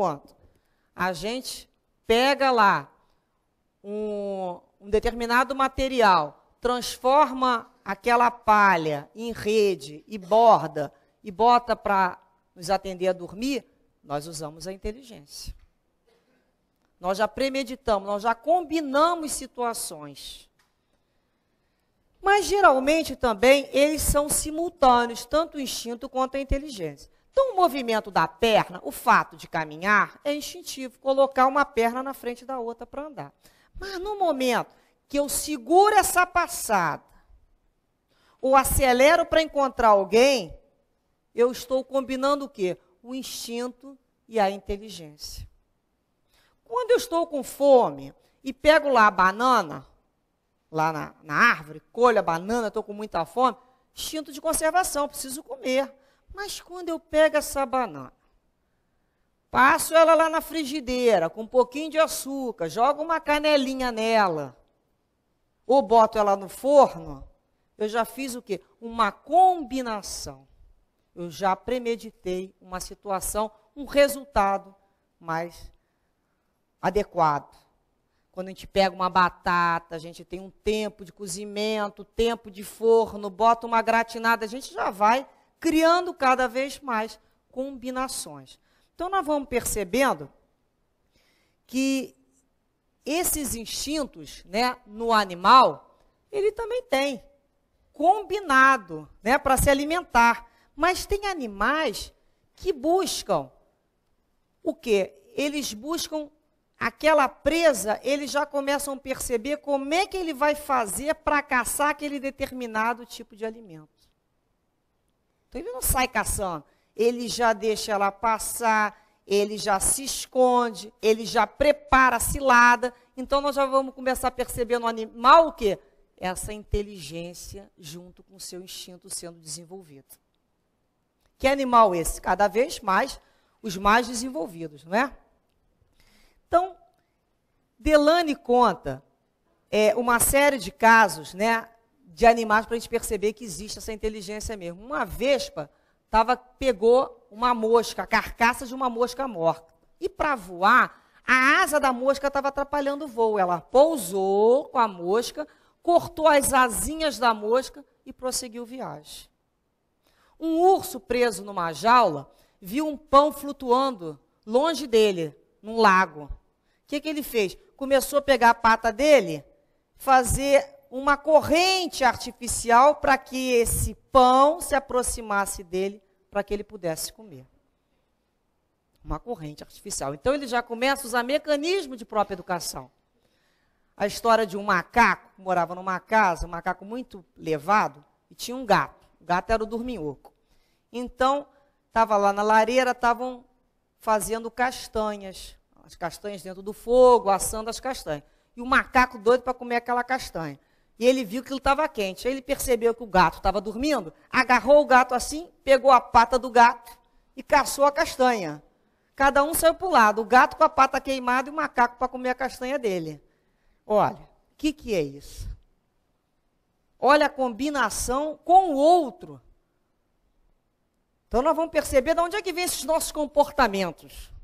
quanto? A gente pega lá um, um determinado material, transforma aquela palha em rede e borda e bota para nos atender a dormir, nós usamos a inteligência. Nós já premeditamos, nós já combinamos situações. Mas geralmente também eles são simultâneos, tanto o instinto quanto a inteligência. Então, o movimento da perna, o fato de caminhar, é instintivo, colocar uma perna na frente da outra para andar. Mas no momento que eu seguro essa passada, ou acelero para encontrar alguém, eu estou combinando o quê? O instinto e a inteligência. Quando eu estou com fome e pego lá a banana, lá na, na árvore, colho a banana, estou com muita fome, instinto de conservação, preciso comer. Mas quando eu pego essa banana, passo ela lá na frigideira com um pouquinho de açúcar, jogo uma canelinha nela, ou boto ela no forno, eu já fiz o quê? Uma combinação. Eu já premeditei uma situação, um resultado mais adequado. Quando a gente pega uma batata, a gente tem um tempo de cozimento, tempo de forno, bota uma gratinada, a gente já vai criando cada vez mais combinações. Então, nós vamos percebendo que esses instintos né, no animal, ele também tem, combinado né, para se alimentar. Mas tem animais que buscam o quê? Eles buscam aquela presa, eles já começam a perceber como é que ele vai fazer para caçar aquele determinado tipo de alimento. Então ele não sai caçando. Ele já deixa ela passar, ele já se esconde, ele já prepara a cilada. Então nós já vamos começar a perceber no animal o quê? Essa inteligência junto com o seu instinto sendo desenvolvido. Que animal é esse? Cada vez mais os mais desenvolvidos, não é? Então, Delane conta é, uma série de casos, né, de animais para a gente perceber que existe essa inteligência mesmo. Uma vespa tava, pegou uma mosca, a carcaça de uma mosca morta. E para voar, a asa da mosca estava atrapalhando o voo. Ela pousou com a mosca, cortou as asinhas da mosca e prosseguiu viagem. Um urso preso numa jaula viu um pão flutuando longe dele, num lago. O que, que ele fez? Começou a pegar a pata dele, fazer uma corrente artificial para que esse pão se aproximasse dele, para que ele pudesse comer. Uma corrente artificial. Então ele já começa a usar mecanismo de própria educação. A história de um macaco, que morava numa casa, um macaco muito levado, e tinha um gato. O gato era o dorminhoco. Então, estava lá na lareira, estavam fazendo castanhas. As castanhas dentro do fogo, assando as castanhas. E o macaco doido para comer aquela castanha. E ele viu que ele estava quente. Aí ele percebeu que o gato estava dormindo, agarrou o gato assim, pegou a pata do gato e caçou a castanha. Cada um saiu para o lado, o gato com a pata queimada e o macaco para comer a castanha dele. Olha, o que, que é isso? Olha a combinação com o outro. Então nós vamos perceber de onde é que vem esses nossos comportamentos.